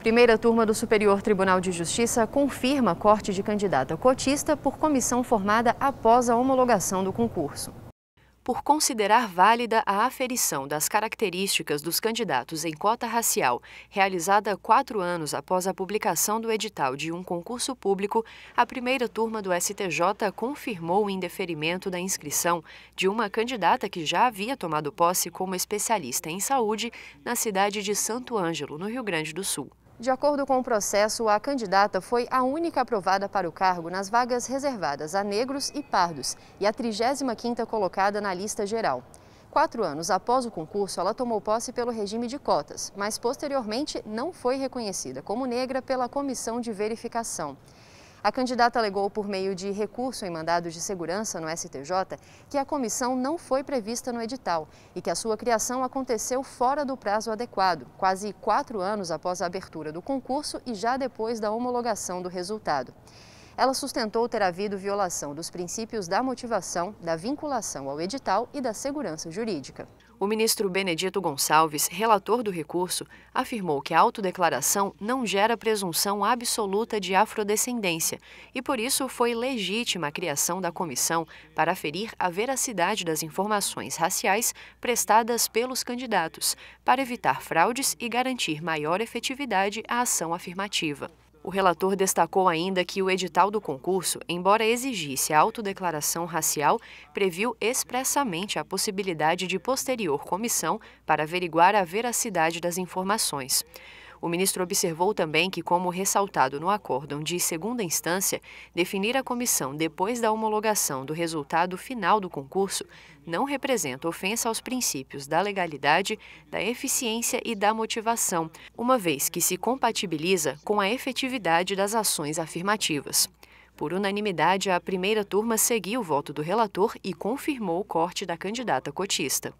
Primeira turma do Superior Tribunal de Justiça confirma corte de candidata cotista por comissão formada após a homologação do concurso. Por considerar válida a aferição das características dos candidatos em cota racial, realizada quatro anos após a publicação do edital de um concurso público, a primeira turma do STJ confirmou o indeferimento da inscrição de uma candidata que já havia tomado posse como especialista em saúde na cidade de Santo Ângelo, no Rio Grande do Sul. De acordo com o processo, a candidata foi a única aprovada para o cargo nas vagas reservadas a negros e pardos e a 35ª colocada na lista geral. Quatro anos após o concurso, ela tomou posse pelo regime de cotas, mas posteriormente não foi reconhecida como negra pela comissão de verificação. A candidata alegou por meio de recurso em mandado de segurança no STJ que a comissão não foi prevista no edital e que a sua criação aconteceu fora do prazo adequado, quase quatro anos após a abertura do concurso e já depois da homologação do resultado. Ela sustentou ter havido violação dos princípios da motivação, da vinculação ao edital e da segurança jurídica. O ministro Benedito Gonçalves, relator do recurso, afirmou que a autodeclaração não gera presunção absoluta de afrodescendência e, por isso, foi legítima a criação da comissão para aferir a veracidade das informações raciais prestadas pelos candidatos, para evitar fraudes e garantir maior efetividade à ação afirmativa. O relator destacou ainda que o edital do concurso, embora exigisse a autodeclaração racial, previu expressamente a possibilidade de posterior comissão para averiguar a veracidade das informações. O ministro observou também que, como ressaltado no acórdão de segunda instância, definir a comissão depois da homologação do resultado final do concurso não representa ofensa aos princípios da legalidade, da eficiência e da motivação, uma vez que se compatibiliza com a efetividade das ações afirmativas. Por unanimidade, a primeira turma seguiu o voto do relator e confirmou o corte da candidata cotista.